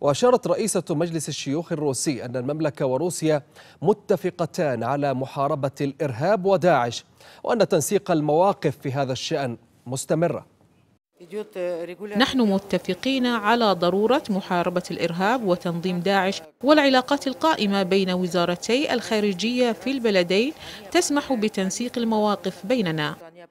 وأشارت رئيسة مجلس الشيوخ الروسي أن المملكة وروسيا متفقتان على محاربة الإرهاب وداعش وأن تنسيق المواقف في هذا الشأن مستمرة نحن متفقين على ضرورة محاربة الإرهاب وتنظيم داعش والعلاقات القائمة بين وزارتي الخارجية في البلدين تسمح بتنسيق المواقف بيننا